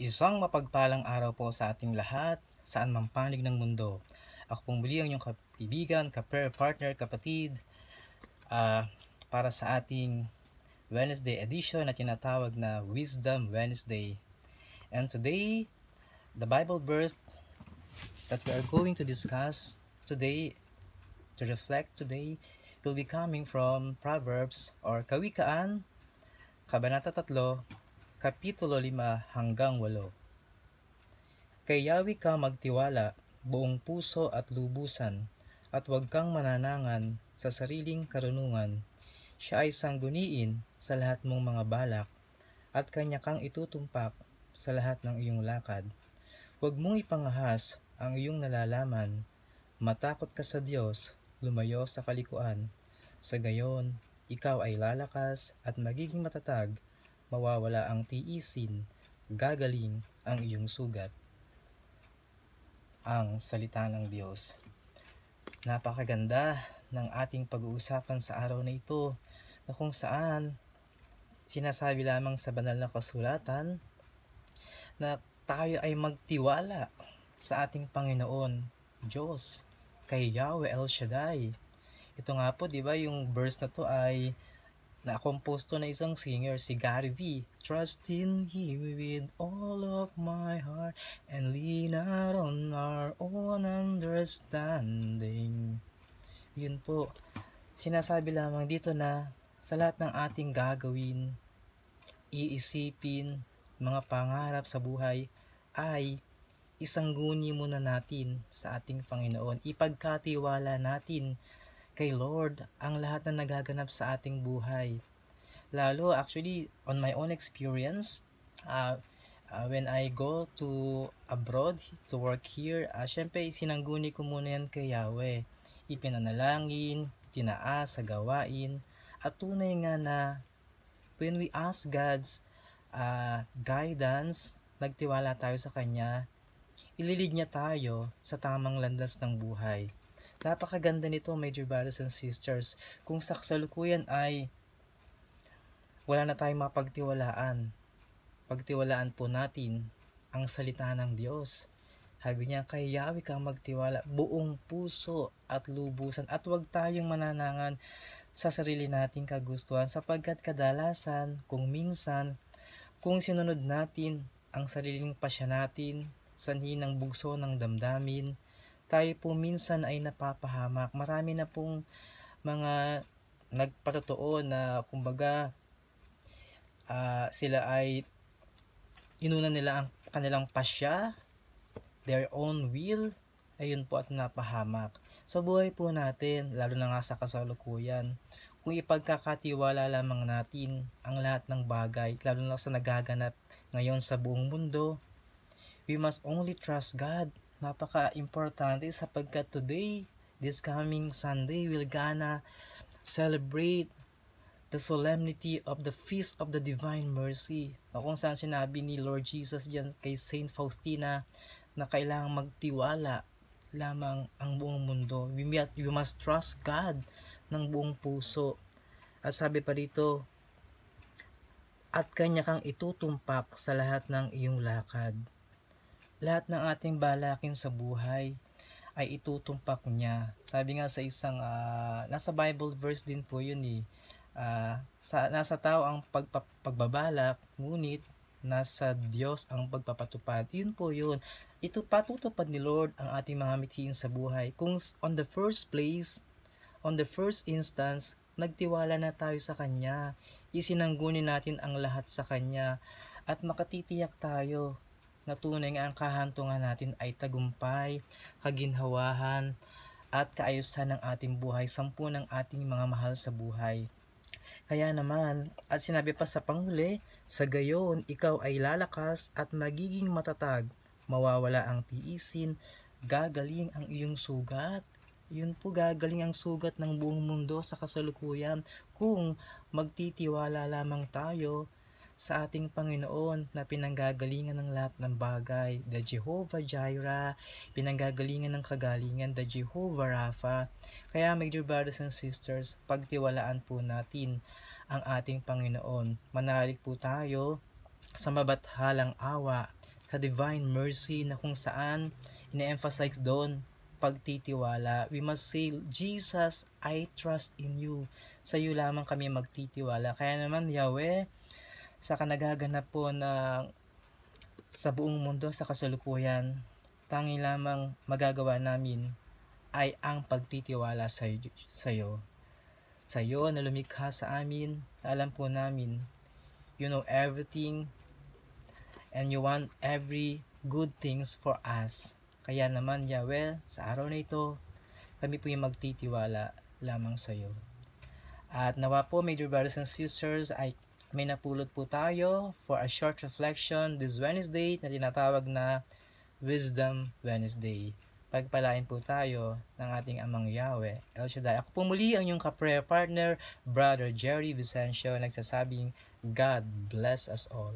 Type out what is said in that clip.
Isang mapagpalang araw po sa ating lahat, saan man panig ng mundo. Ako pong muli ang inyong kaibigan, kapare, partner, kapatid, uh, para sa ating Wednesday edition na tinatawag na Wisdom Wednesday. And today, the Bible verse that we are going to discuss today, to reflect today, will be coming from Proverbs or Kawikaan, Kabanata 3, Kapitulo 5 hanggang 8 Kay Yahweh ka magtiwala buong puso at lubusan at huwag kang mananangan sa sariling karunungan. Siya ay sangguniin sa lahat mong mga balak at kanya kang itutumpak sa lahat ng iyong lakad. Huwag mong ipangahas ang iyong nalalaman. Matakot ka sa Diyos, lumayo sa kalikuan. Sa gayon, ikaw ay lalakas at magiging matatag mawawala ang tiisin, gagaling ang iyong sugat. Ang salita ng Diyos. Napakaganda ng ating pag-uusapan sa araw na ito na kung saan sinasabi lamang sa banal na kasulatan na tayo ay magtiwala sa ating Panginoon, Diyos, kay Yahweh El Shaddai. Ito nga po, di ba, yung verse na to ay na-compose na isang singer, si Gary V. Trust in Him with all of my heart and lean out on our own understanding. Yun po, sinasabi lamang dito na sa lahat ng ating gagawin, iisipin, mga pangarap sa buhay ay isang isangguni muna natin sa ating Panginoon. Ipagkatiwala natin kay Lord ang lahat na nagaganap sa ating buhay. Lalo actually on my own experience, uh, uh, when I go to abroad to work here, uh, syempre sinangguni ko muna yan kay Yahweh. Ipinanalangin, tinaas sa gawain, at tunay nga na when we ask God's uh, guidance, nagtiwala tayo sa Kanya, ililid niya tayo sa tamang landas ng buhay. Napakaganda nito, Major Brothers and Sisters. Kung sa kasalukuyan ay wala na tayong mapagtiwalaan. Pagtiwalaan po natin ang salita ng Diyos. Habi niya, kay Yahweh kang magtiwala buong puso at lubusan at huwag tayong mananangan sa sarili nating kagustuhan sapagkat kadalasan kung minsan kung sinunod natin ang sariling pasya natin, sanhi ng bugso ng damdamin, tayo po minsan ay napapahamak. Marami na pong mga nagpatotoo na kumbaga uh, sila ay inuna nila ang kanilang pasya, their own will, ayun po at napahamak. Sa buhay po natin, lalo na nga sa kasalukuyan, kung ipagkakatiwala lamang natin ang lahat ng bagay, lalo na sa nagaganap ngayon sa buong mundo, we must only trust God napaka-importante sapagkat today, this coming Sunday, we're gonna celebrate the solemnity of the Feast of the Divine Mercy. O kung saan sinabi ni Lord Jesus dyan kay Saint Faustina na kailangang magtiwala lamang ang buong mundo. We must, you must trust God ng buong puso. At sabi pa dito, at kanya kang itutumpak sa lahat ng iyong lakad. Lahat ng ating balakin sa buhay ay itutumpak niya. Sabi nga sa isang, uh, nasa Bible verse din po yun eh, uh, sa, nasa tao ang pagpagbabalak, ngunit nasa Diyos ang pagpapatupad. Yun po yun. Ito patutupad ni Lord ang ating mga mithiin sa buhay. Kung on the first place, on the first instance, nagtiwala na tayo sa Kanya. Isinanggunin natin ang lahat sa Kanya at makatitiyak tayo na tunay nga ang kahantungan natin ay tagumpay, kaginhawahan, at kaayusan ng ating buhay, sampu ng ating mga mahal sa buhay. Kaya naman, at sinabi pa sa panghuli, sa gayon ikaw ay lalakas at magiging matatag, mawawala ang tiisin, gagaling ang iyong sugat. Yun po gagaling ang sugat ng buong mundo sa kasalukuyan kung magtitiwala lamang tayo sa ating Panginoon na pinanggagalingan ng lahat ng bagay, the Jehovah Jireh, pinanggagalingan ng kagalingan, the Jehovah Rapha. Kaya my dear brothers and sisters, pagtiwalaan po natin ang ating Panginoon. Manalik po tayo sa mabathalang awa, sa divine mercy na kung saan ine-emphasize doon pagtitiwala. We must say, Jesus, I trust in you. Sa iyo lamang kami magtitiwala. Kaya naman, Yahweh, saka nagaganap po na sa buong mundo sa kasalukuyan, tangi lamang magagawa namin ay ang pagtitiwala sa iyo. Sa iyo na lumikha sa amin, alam po namin, you know everything and you want every good things for us. Kaya naman, Yahweh, sa araw na ito, kami po yung magtitiwala lamang sa iyo. At nawa po, major brothers and sisters, ay may napulot po tayo for a short reflection this Wednesday na tinatawag na Wisdom Wednesday. Pagpalain po tayo ng ating amang Yahweh, El Shaddai. Ako po muli ang iyong kaprayer partner, Brother Jerry Vicencio, nagsasabing God bless us all.